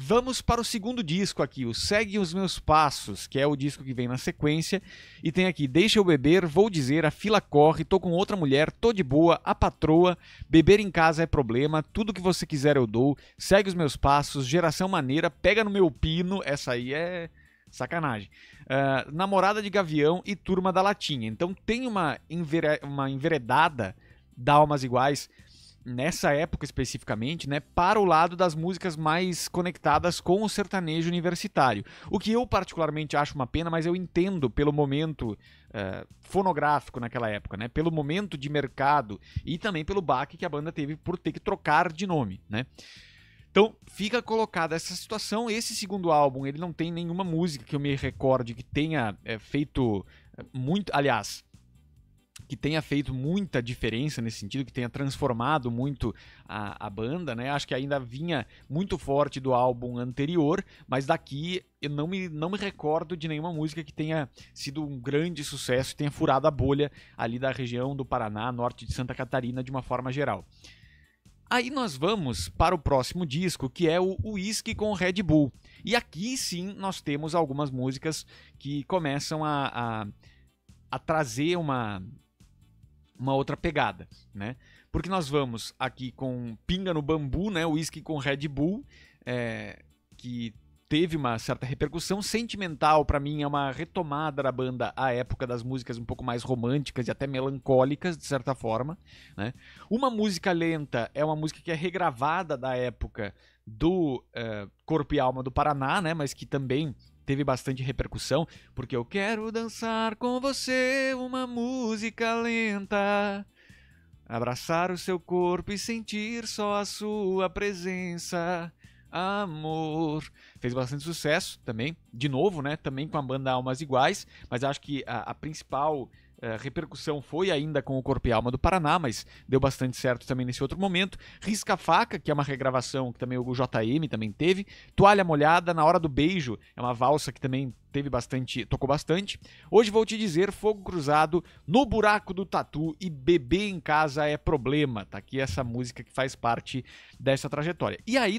Vamos para o segundo disco aqui, o Segue os Meus Passos, que é o disco que vem na sequência. E tem aqui Deixa eu beber, vou dizer, a fila corre, tô com outra mulher, tô de boa, a patroa, beber em casa é problema, tudo que você quiser eu dou, segue os meus passos, geração maneira, pega no meu pino, essa aí é. Sacanagem. Uh, namorada de Gavião e Turma da Latinha. Então tem uma, envere... uma enveredada da Almas Iguais nessa época especificamente, né, para o lado das músicas mais conectadas com o sertanejo universitário. O que eu particularmente acho uma pena, mas eu entendo pelo momento eh, fonográfico naquela época, né, pelo momento de mercado e também pelo baque que a banda teve por ter que trocar de nome, né. Então fica colocada essa situação. Esse segundo álbum ele não tem nenhuma música que eu me recorde que tenha é, feito eh, muito, aliás que tenha feito muita diferença nesse sentido, que tenha transformado muito a, a banda, né? Acho que ainda vinha muito forte do álbum anterior, mas daqui eu não me, não me recordo de nenhuma música que tenha sido um grande sucesso, tenha furado a bolha ali da região do Paraná, norte de Santa Catarina, de uma forma geral. Aí nós vamos para o próximo disco, que é o Whisky com Red Bull. E aqui sim nós temos algumas músicas que começam a, a, a trazer uma, uma outra pegada, né? Porque nós vamos aqui com pinga no bambu, né? Whisky com Red Bull, é, que teve uma certa repercussão sentimental para mim é uma retomada da banda à época das músicas um pouco mais românticas e até melancólicas de certa forma né? uma música lenta é uma música que é regravada da época do eh, corpo e alma do Paraná né mas que também teve bastante repercussão, porque eu quero dançar com você uma música lenta, abraçar o seu corpo e sentir só a sua presença. Amor. Fez bastante sucesso também, de novo, né? Também com a banda Almas Iguais, mas acho que a, a principal eh, repercussão foi ainda com o Corpo e Alma do Paraná, mas deu bastante certo também nesse outro momento. Risca Faca, que é uma regravação que também o JM também teve. Toalha Molhada, Na Hora do Beijo, é uma valsa que também teve bastante, tocou bastante. Hoje vou te dizer Fogo Cruzado, No Buraco do Tatu e Bebê em Casa é Problema. Tá aqui essa música que faz parte dessa trajetória. E aí